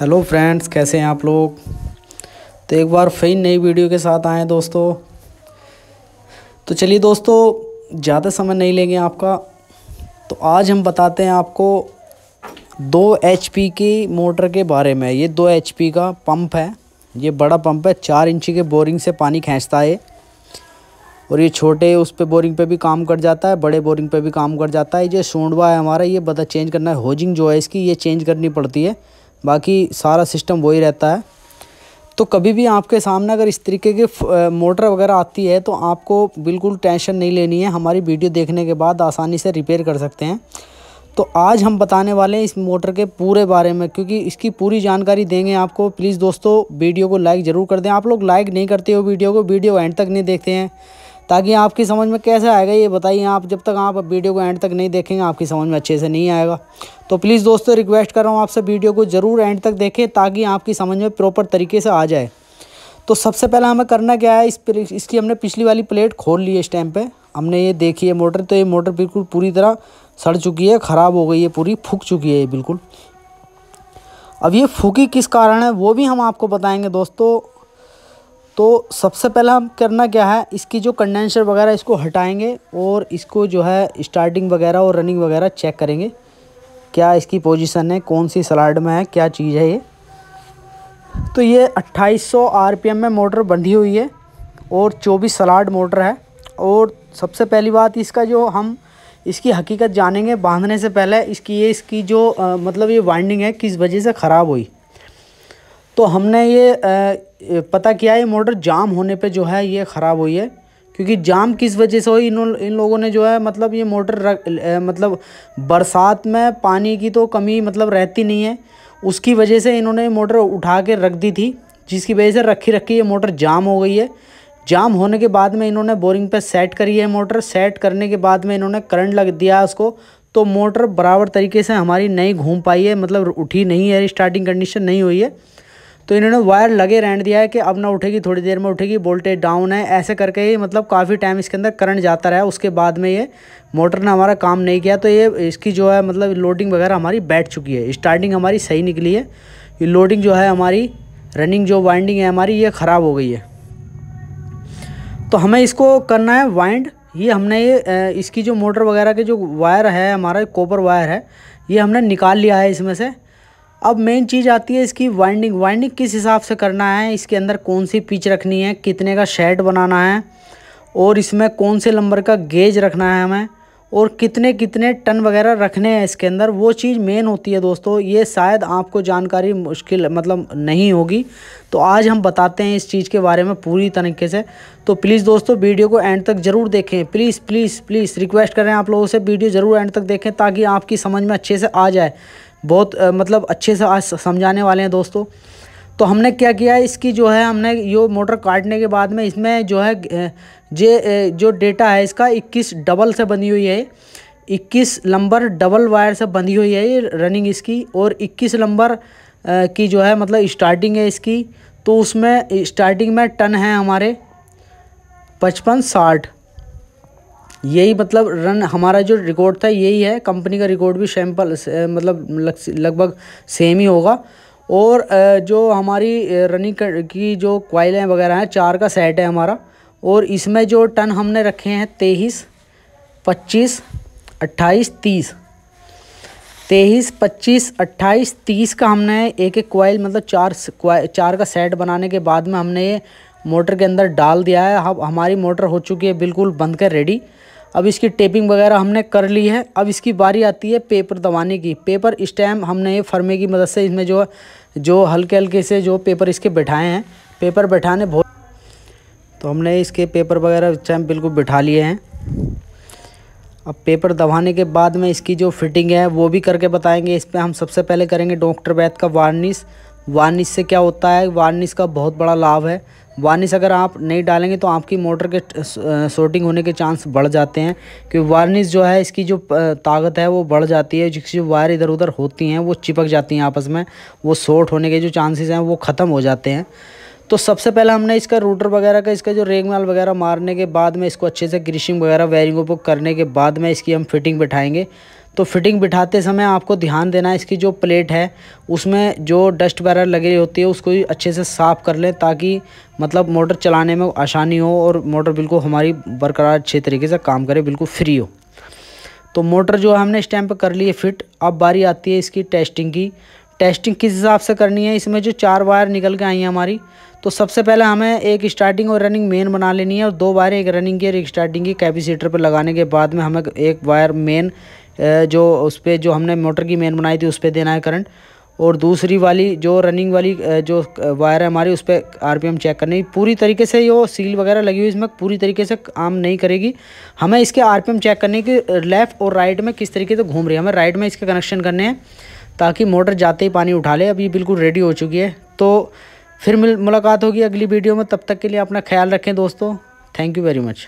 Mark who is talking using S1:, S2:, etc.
S1: hello friends कैसे हैं आप लोग तो एक बार फिर नई वीडियो के साथ आए दोस्तों तो चलिए दोस्तों ज़्यादा समय नहीं लेंगे आपका तो आज हम बताते हैं आपको दो एच की मोटर के बारे में ये दो एच का पंप है ये बड़ा पंप है चार इंची के बोरिंग से पानी खींचता है और ये छोटे उस पर बोरिंग पे भी काम कर जाता है बड़े बोरिंग पे भी काम कर जाता है ये सोंडवा है हमारा ये बता चेंज करना है होजिंग जो है इसकी ये चेंज करनी पड़ती है बाकी सारा सिस्टम वही रहता है तो कभी भी आपके सामने अगर इस तरीके की मोटर वगैरह आती है तो आपको बिल्कुल टेंशन नहीं लेनी है हमारी वीडियो देखने के बाद आसानी से रिपेयर कर सकते हैं तो आज हम बताने वाले हैं इस मोटर के पूरे बारे में क्योंकि इसकी पूरी जानकारी देंगे आपको प्लीज़ दोस्तों वीडियो को लाइक ज़रूर कर दें आप लोग लाइक नहीं करते हो वीडियो को वीडियो एंड तक नहीं देखते हैं ताकि आपकी समझ में कैसे आएगा ये बताइए आप जब तक आप वीडियो को एंड तक नहीं देखेंगे आपकी समझ में अच्छे से नहीं आएगा तो प्लीज़ दोस्तों रिक्वेस्ट कर रहा हूँ आपसे वीडियो को ज़रूर एंड तक देखें ताकि आपकी समझ में प्रॉपर तरीके से आ जाए तो सबसे पहला हमें करना क्या है इस इसकी हमने पिछली वाली प्लेट खोल ली है इस टाइम पर हमने ये देखी है मोटर तो ये मोटर बिल्कुल पूरी तरह सड़ चुकी है ख़राब हो गई है पूरी फूक चुकी है ये बिल्कुल अब ये फूकी किस कारण है वो भी हम आपको बताएंगे दोस्तों तो सबसे पहला हम करना क्या है इसकी जो कंडेंसर वगैरह इसको हटाएंगे और इसको जो है स्टार्टिंग वगैरह और रनिंग वगैरह चेक करेंगे क्या इसकी पोजीशन है कौन सी सलाड में है क्या चीज़ है ये तो ये 2800 आरपीएम में मोटर बंधी हुई है और 24 सलाड मोटर है और सबसे पहली बात इसका जो हम इसकी हकीकत जानेंगे बांधने से पहले इसकी ये इसकी जो आ, मतलब ये वाइंडिंग है किस वजह से ख़राब हुई तो हमने ये आ, पता किया है मोटर जाम होने पे जो है ये ख़राब हुई है क्योंकि जाम किस वजह से हुई इन इन लोगों ने जो है मतलब ये मोटर रख मतलब बरसात में पानी की तो कमी मतलब रहती नहीं है उसकी वजह से इन्होंने मोटर उठा के रख दी थी जिसकी वजह से रखी रखी ये मोटर जाम हो गई है जाम होने के बाद में इन्होंने बोरिंग पे सेट करी है मोटर सेट करने के बाद में इन्होंने करंट लग दिया उसको तो मोटर बराबर तरीके से हमारी नहीं घूम पाई है मतलब उठी नहीं है स्टार्टिंग कंडीशन नहीं हुई है तो इन्होंने वायर लगे रहने दिया है कि अब ना उठेगी थोड़ी देर में उठेगी वोल्टेज डाउन है ऐसे करके ये मतलब काफ़ी टाइम इसके अंदर करंट जाता रहा उसके बाद में ये मोटर ने हमारा काम नहीं किया तो ये इसकी जो है मतलब लोडिंग वगैरह हमारी बैठ चुकी है स्टार्टिंग हमारी सही निकली है ये लोडिंग जो है हमारी रनिंग जो वाइंडिंग है हमारी ये ख़राब हो गई है तो हमें इसको करना है वाइंड ये हमने ये इसकी जो मोटर वगैरह के जो वायर है हमारा कॉपर वायर है ये हमने निकाल लिया है इसमें से अब मेन चीज़ आती है इसकी वाइंडिंग वाइंडिंग किस हिसाब से करना है इसके अंदर कौन सी पिच रखनी है कितने का शेड बनाना है और इसमें कौन से नंबर का गेज रखना है हमें और कितने कितने टन वगैरह रखने हैं इसके अंदर वो चीज़ मेन होती है दोस्तों ये शायद आपको जानकारी मुश्किल मतलब नहीं होगी तो आज हम बताते हैं इस चीज़ के बारे में पूरी तरीके से तो प्लीज़ दोस्तों वीडियो को एंड तक ज़रूर देखें प्लीज़ प्लीज़ प्लीज़ रिक्वेस्ट करें आप लोगों से वीडियो ज़रूर एंड तक देखें ताकि आपकी समझ में अच्छे से आ जाए बहुत मतलब अच्छे से आज समझाने वाले हैं दोस्तों तो हमने क्या किया इसकी जो है हमने ये मोटर काटने के बाद में इसमें जो है जे जो डेटा है इसका 21 डबल से बनी हुई है 21 नंबर डबल वायर से बंधी हुई है ये रनिंग इसकी और 21 नंबर की जो है मतलब स्टार्टिंग है इसकी तो उसमें स्टार्टिंग में टन है हमारे पचपन साठ यही मतलब रन हमारा जो रिकॉर्ड था यही है कंपनी का रिकॉर्ड भी सैम्पल मतलब लगभग सेम ही होगा और जो हमारी रनिंग की जो क्वाइलें वगैरह हैं चार का सेट है हमारा और इसमें जो टन हमने रखे हैं तेईस पच्चीस अट्ठाईस तीस तेईस पच्चीस अट्ठाईस तीस का हमने एक एक क्वाइल मतलब चार चार का सेट बनाने के बाद में हमने ये मोटर के अंदर डाल दिया है हम हमारी मोटर हो चुकी है बिल्कुल बंद कर रेडी अब इसकी टेपिंग वगैरह हमने कर ली है अब इसकी बारी आती है पेपर दबाने की पेपर स्टैम हमने ये फर्मे की मदद से इसमें जो जो हल्के हल्के से जो पेपर इसके बैठाए हैं पेपर बैठाने बहुत तो हमने इसके पेपर वगैरह स्टैम बिल्कुल बिठा लिए हैं अब पेपर दबाने के बाद में इसकी जो फिटिंग है वो भी करके बताएंगे इस पर हम सबसे पहले करेंगे डॉक्टर बैद का वार्निश वार्निश से क्या होता है वार्निश का बहुत बड़ा लाभ है वार्निश अगर आप नहीं डालेंगे तो आपकी मोटर के शॉर्टिंग होने के चांस बढ़ जाते हैं क्योंकि वार्निश जो है इसकी जो ताकत है वो बढ़ जाती है जिसकी जो वायर इधर उधर होती हैं वो चिपक जाती हैं आपस में वो शॉर्ट होने के जो चांसेस हैं वो ख़त्म हो जाते हैं तो सबसे पहले हमने इसका रूटर वगैरह का इसका जो रेग माल वगैरह मारने के बाद में इसको अच्छे से ग्रीसिंग वगैरह वायरिंग को करने के बाद में इसकी हम फिटिंग बैठाएँगे तो फिटिंग बिठाते समय आपको ध्यान देना है इसकी जो प्लेट है उसमें जो डस्ट बैरर लगी होती है उसको अच्छे से साफ़ कर लें ताकि मतलब मोटर चलाने में आसानी हो और मोटर बिल्कुल हमारी बरकरार अच्छे तरीके से काम करे बिल्कुल फ्री हो तो मोटर जो हमने इस टाइम पर कर ली है फिट अब बारी आती है इसकी टेस्टिंग की टेस्टिंग किस हिसाब से करनी है इसमें जो चार वायर निकल के आई हैं हमारी तो सबसे पहले हमें एक स्टार्टिंग और रनिंग मेन बना लेनी है और दो वायर एक रनिंग की और एक स्टार्टिंग की कैपेसिटर पर लगाने के बाद में हमें एक वायर मेन जो उस पर जो हमने मोटर की मेन बनाई थी उस पर देना है करंट और दूसरी वाली जो रनिंग वाली जो वायर है हमारी उस पर आर चेक करनी पूरी तरीके से ये सील वगैरह लगी हुई इसमें पूरी तरीके से काम नहीं करेगी हमें इसके आर चेक करने की लेफ़्ट और राइट में किस तरीके से तो घूम रही है हमें राइट में इसके कनेक्शन करने हैं ताकि मोटर जाते ही पानी उठा ले अभी बिल्कुल रेडी हो चुकी है तो फिर मुलाकात होगी अगली वीडियो में तब तक के लिए अपना ख्याल रखें दोस्तों थैंक यू वेरी मच